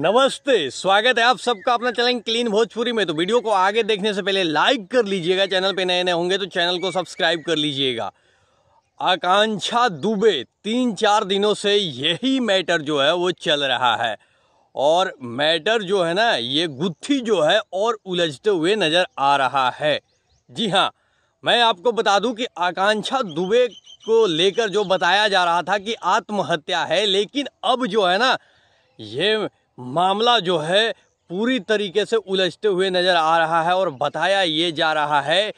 नमस्ते स्वागत है आप सबका अपना चैनल क्लीन भोजपुरी में तो वीडियो को आगे देखने से पहले लाइक कर लीजिएगा चैनल पे नए नए होंगे तो चैनल को सब्सक्राइब कर लीजिएगा आकांक्षा दुबे तीन चार दिनों से यही मैटर जो है वो चल रहा है और मैटर जो है ना ये गुत्थी जो है और उलझते हुए नज़र आ रहा है जी हाँ मैं आपको बता दूं कि आकांक्षा दुबे को लेकर जो बताया जा रहा था कि आत्महत्या है लेकिन अब जो है ना ये मामला जो है पूरी तरीके से उलझते हुए नज़र आ रहा है और बताया ये जा रहा है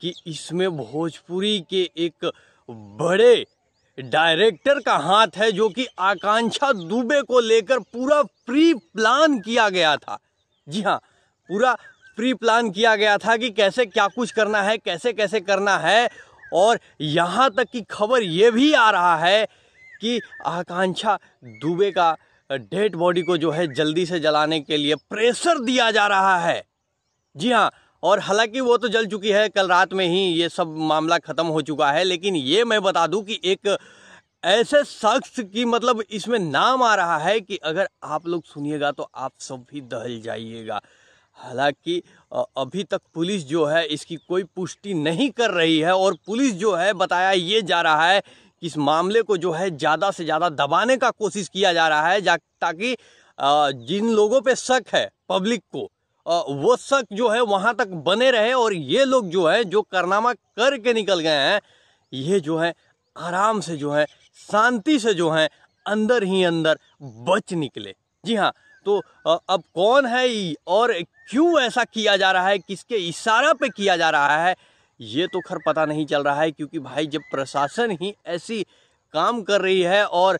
कि इसमें भोजपुरी के एक बड़े डायरेक्टर का हाथ है जो कि आकांक्षा दुबे को लेकर पूरा प्री प्लान किया गया था जी हाँ पूरा प्री प्लान किया गया था कि कैसे क्या कुछ करना है कैसे कैसे करना है और यहाँ तक कि खबर ये भी आ रहा है कि आकांक्षा दुबे का डेड बॉडी को जो है जल्दी से जलाने के लिए प्रेशर दिया जा रहा है जी हाँ और हालांकि वो तो जल चुकी है कल रात में ही ये सब मामला ख़त्म हो चुका है लेकिन ये मैं बता दूं कि एक ऐसे शख्स की मतलब इसमें नाम आ रहा है कि अगर आप लोग सुनिएगा तो आप सब भी दहल जाइएगा हालांकि अभी तक पुलिस जो है इसकी कोई पुष्टि नहीं कर रही है और पुलिस जो है बताया ये जा रहा है इस मामले को जो है ज़्यादा से ज़्यादा दबाने का कोशिश किया जा रहा है जा ताकि जिन लोगों पे शक है पब्लिक को वो शक जो है वहाँ तक बने रहे और ये लोग जो है जो कारनामा करके निकल गए हैं ये जो है आराम से जो है शांति से जो है अंदर ही अंदर बच निकले जी हाँ तो अब कौन है और क्यों ऐसा किया जा रहा है किसके इशारा पे किया जा रहा है ये तो खर पता नहीं चल रहा है क्योंकि भाई जब प्रशासन ही ऐसी काम कर रही है और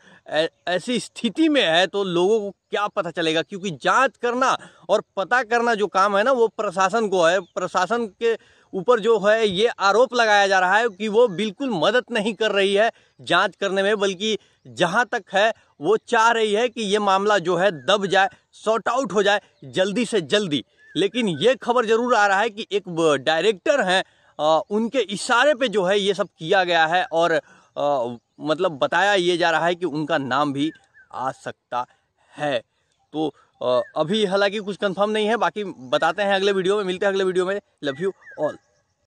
ऐसी स्थिति में है तो लोगों को क्या पता चलेगा क्योंकि जांच करना और पता करना जो काम है ना वो प्रशासन को है प्रशासन के ऊपर जो है ये आरोप लगाया जा रहा है कि वो बिल्कुल मदद नहीं कर रही है जांच करने में बल्कि जहां तक है वो चाह रही है कि ये मामला जो है दब जाए शॉर्ट आउट हो जाए जल्दी से जल्दी लेकिन ये खबर जरूर आ रहा है कि एक डायरेक्टर हैं उनके इशारे पे जो है ये सब किया गया है और आ, मतलब बताया ये जा रहा है कि उनका नाम भी आ सकता है तो आ, अभी हालांकि कुछ कंफर्म नहीं है बाकी बताते हैं अगले वीडियो में मिलते हैं अगले वीडियो में लव यू ऑल